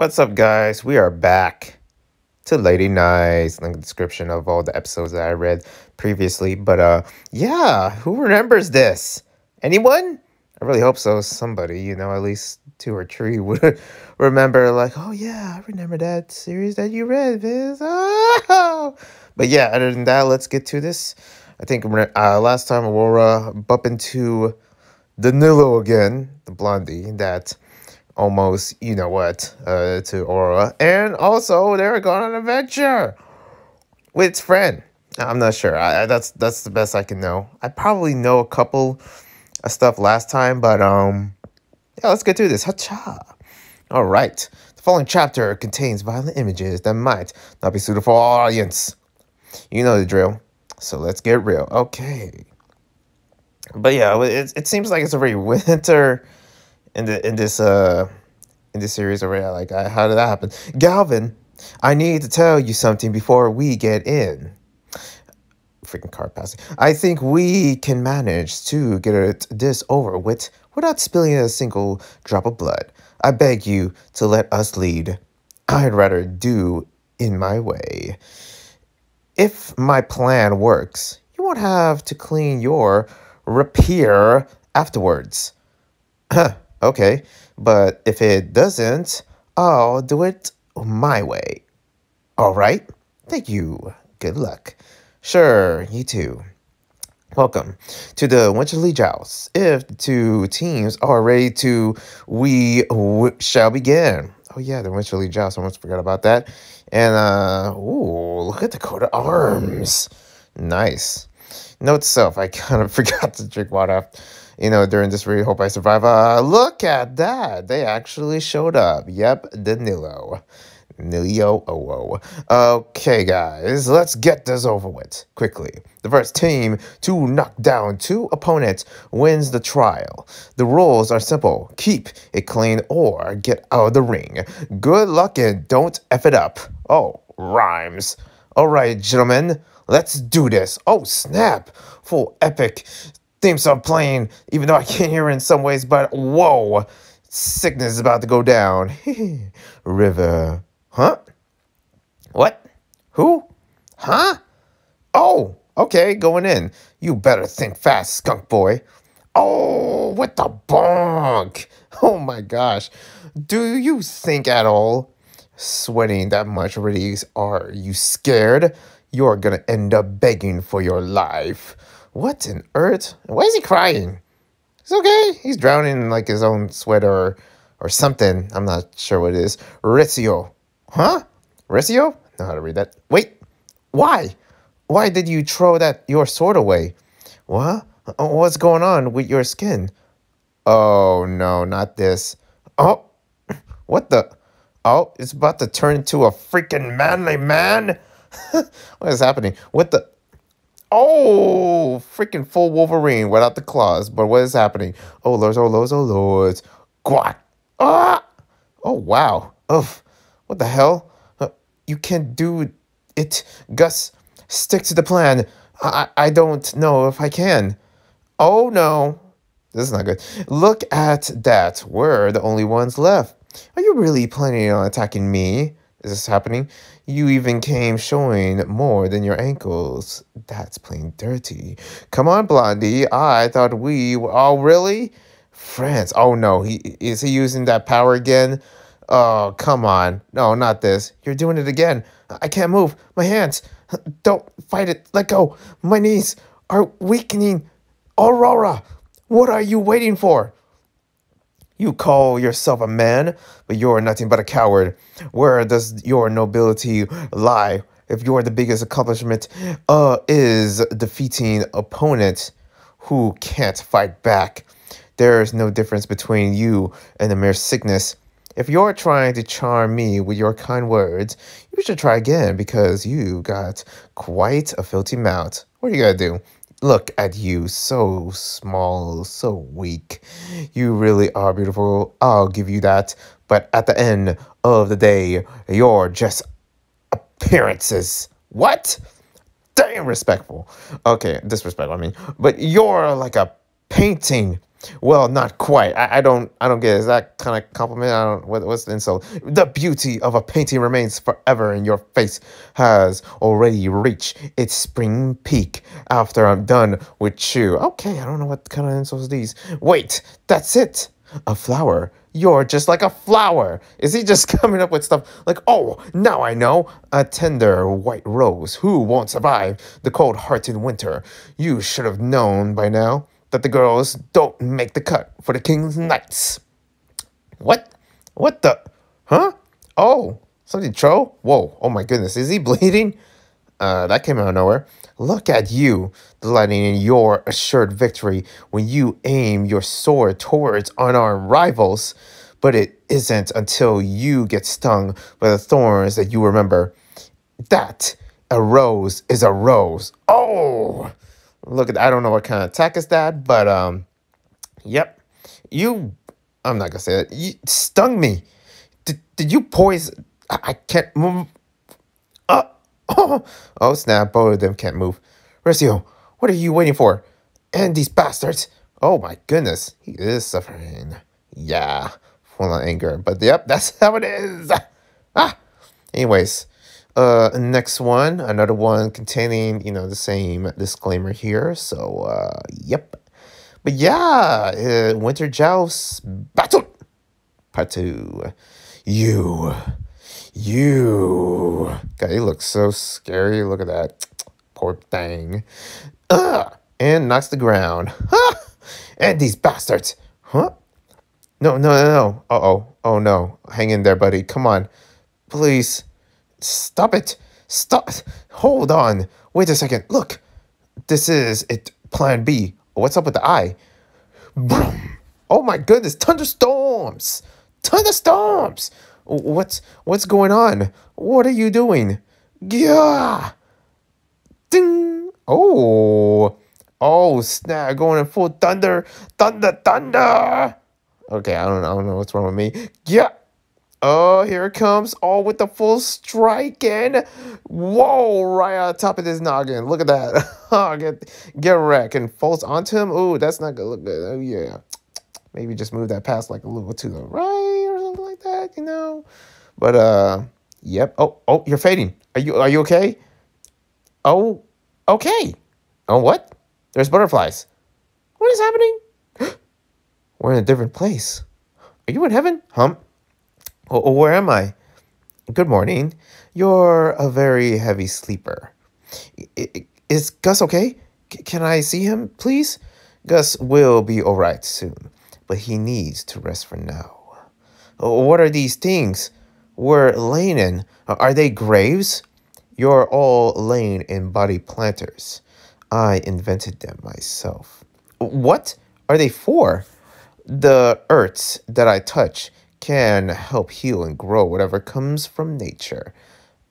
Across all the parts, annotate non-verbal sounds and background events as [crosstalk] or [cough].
What's up, guys? We are back to Lady Nice. Link in the description of all the episodes that I read previously. But uh, yeah, who remembers this? Anyone? I really hope so. Somebody, you know, at least two or three [laughs] would remember. Like, oh yeah, I remember that series that you read, Viz. Oh! [laughs] But yeah, other than that, let's get to this. I think uh, last time we uh, bumping into Danilo again, the blondie that almost you know what uh, to Aura, and also they're going on an adventure with friend. I'm not sure. I, I, that's that's the best I can know. I probably know a couple of stuff last time, but um, yeah, let's get through this. Hacha. All right. The following chapter contains violent images that might not be suitable for all audience. You know the drill. So let's get real. Okay. But yeah, it, it seems like it's a very [laughs] winter in the in this uh in this series of Like, I, how did that happen? Galvin, I need to tell you something before we get in. Freaking car passing. I think we can manage to get this over with without spilling a single drop of blood. I beg you to let us lead. I'd rather do in my way. If my plan works, you won't have to clean your rapier afterwards. [clears throat] Okay, but if it doesn't, I'll do it my way. All right? Thank you. Good luck. Sure, you too. Welcome to the Winter League If the two teams are ready to, we shall begin. Oh yeah, the Winter League Joust. I almost forgot about that. And uh, ooh, look at the coat of arms. Nice. Note self: I kind of [laughs] forgot to drink water. After you know, during this really Hope I Survive. Uh, look at that. They actually showed up. Yep, Danilo. Nilio Oh, Okay, guys, let's get this over with quickly. The first team to knock down two opponents wins the trial. The rules are simple keep it clean or get out of the ring. Good luck and don't F it up. Oh, rhymes. All right, gentlemen, let's do this. Oh, snap! Full epic theme song playing, even though I can't hear it in some ways, but whoa, sickness is about to go down. [laughs] River. Huh? What? Who? Huh? Oh, okay, going in. You better think fast, skunk boy. Oh, what the bonk! [laughs] Oh my gosh. Do you think at all? Sweating that much really are you scared? You're gonna end up begging for your life. What on earth? Why is he crying? It's okay. He's drowning in like his own sweat or, or something. I'm not sure what it is. Rizio, Huh? Rizio. know how to read that. Wait. Why? Why did you throw that your sword away? What? Uh, what's going on with your skin? Oh, no, not this. Oh, [laughs] what the? Oh, it's about to turn into a freaking manly man. [laughs] what is happening? What the? Oh, freaking full Wolverine without the claws. But what is happening? Oh, lords, oh, lords, oh, lords. Quack! Ah! Oh, wow. Ugh. What the hell? Uh, you can't do it. Gus, stick to the plan. I, I don't know if I can. Oh, no. This is not good. Look at that. We're the only ones left. Are you really planning on attacking me? is this happening? You even came showing more than your ankles. That's plain dirty. Come on, Blondie. I thought we were all oh, really friends. Oh no, he is he using that power again? Oh, come on. No, not this. You're doing it again. I can't move. My hands. Don't fight it. Let go. My knees are weakening. Aurora, what are you waiting for? You call yourself a man, but you are nothing but a coward. Where does your nobility lie? If your the biggest accomplishment uh, is defeating opponent who can't fight back, there is no difference between you and a mere sickness. If you're trying to charm me with your kind words, you should try again because you got quite a filthy mouth. What are you gonna do? Look at you, so small, so weak. You really are beautiful, I'll give you that. But at the end of the day, you're just appearances. What? Damn respectful. Okay, disrespectful, I mean. But you're like a painting well, not quite. I, I don't. I don't get. It. Is that kind of compliment? I don't. What, what's the insult? The beauty of a painting remains forever, and your face has already reached its spring peak. After I'm done with you, okay. I don't know what kind of insults these. Wait, that's it. A flower. You're just like a flower. Is he just [laughs] coming up with stuff like, oh, now I know? A tender white rose. Who won't survive the cold heart in winter? You should have known by now that the girls don't make the cut for the King's Knights. What? What the? Huh? Oh, something troll? Whoa, oh my goodness, is he [laughs] bleeding? Uh, that came out of nowhere. Look at you, delighting in your assured victory when you aim your sword towards unarmed rivals. But it isn't until you get stung by the thorns that you remember that a rose is a rose. Oh! Look at I don't know what kind of attack is that, but um, yep. You, I'm not gonna say that. You stung me. Did, did you poison? I, I can't move. Uh, oh, [laughs] oh snap! Both of them can't move. Recio, what are you waiting for? And these bastards. Oh my goodness, he is suffering. Yeah, full of anger. But yep, [laughs] that's how it is. Ah. Anyways, uh, next one, another one containing, you know, the same disclaimer here. So, uh, yep. But yeah, uh, Winter Joust Battle Part 2. You. You. God, he looks so scary. Look at that. [tsk] Poor thing. Ugh! And knocks the ground. And these bastards. Huh? No, no, no, no. Uh-oh. Oh, no. Hang in there, buddy. Come on. Please. Stop it. Stop. Hold on. Wait a second. Look. This is it. Plan B. What's up with the eye? Boom. Oh my goodness. Thunderstorms. Thunderstorms. What's what's going on? What are you doing? Yeah. Ding. Oh. Oh snap! Going in full thunder, thunder, thunder. Okay, I don't, know. I don't know what's wrong with me. Yeah. Oh, here it comes. All with the full strike and whoa, right on top of this noggin. Look at that. [laughs] oh, get get wrecked and falls onto him. Oh, that's not gonna look good. Oh yeah. Maybe just move that pass like a little to the right or something like that, you know. But uh yep. Oh, oh, you're fading. Are you are you okay? Oh, okay. Oh what? There's butterflies. What is happening? [gasps] We're in a different place. Are you in heaven? Huh? Oh, oh, where am I? Good morning. You're a very heavy sleeper. Is Gus okay? can I see him, please? Gus will be all right soon, but he needs to rest for now. Oh, what are these things? We're laying in. Are they graves? You're all laying in body planters. I invented them myself. What are they for? The earths that I touch can help heal and grow whatever comes from nature.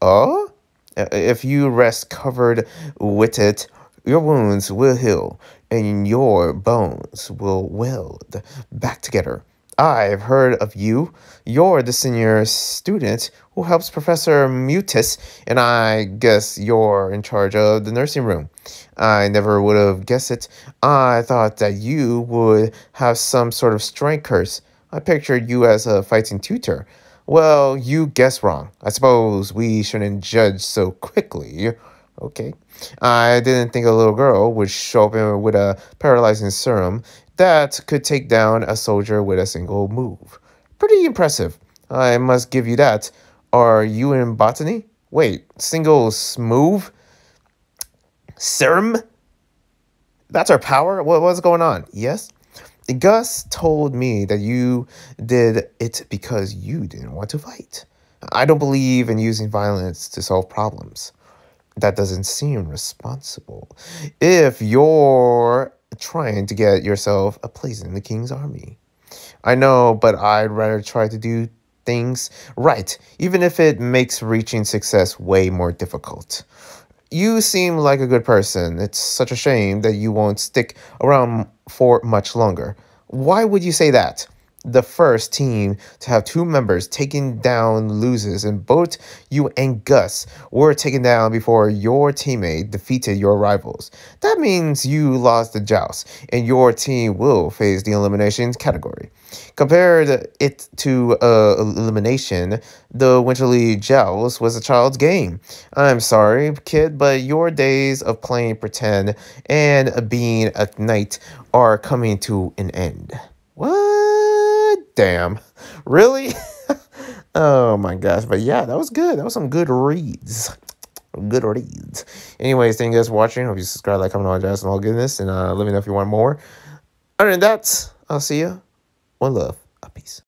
Oh? If you rest covered with it, your wounds will heal, and your bones will weld back together. I've heard of you. You're the senior student who helps Professor Mutis, and I guess you're in charge of the nursing room. I never would have guessed it. I thought that you would have some sort of strength curse. I pictured you as a fighting tutor. Well, you guess wrong. I suppose we shouldn't judge so quickly. Okay. I didn't think a little girl would show up with a paralyzing serum that could take down a soldier with a single move. Pretty impressive. I must give you that. Are you in botany? Wait, single move? Serum? That's our power? What, what's going on? Yes? Gus told me that you did it because you didn't want to fight. I don't believe in using violence to solve problems. That doesn't seem responsible. If you're trying to get yourself a place in the king's army. I know, but I'd rather try to do things right, even if it makes reaching success way more difficult. You seem like a good person. It's such a shame that you won't stick around for much longer. Why would you say that? the first team to have two members taken down loses, and both you and Gus were taken down before your teammate defeated your rivals. That means you lost the joust, and your team will face the elimination category. Compared it to uh, elimination, the Winterly joust was a child's game. I'm sorry, kid, but your days of playing pretend and being a knight are coming to an end. What? damn, really? [laughs] oh my gosh. But yeah, that was good. That was some good reads. Good reads. Anyways, thank you guys for watching. Hope you subscribe, like, comment, all and all goodness. And uh, let me know if you want more. Other than that, I'll see you. One love. A peace.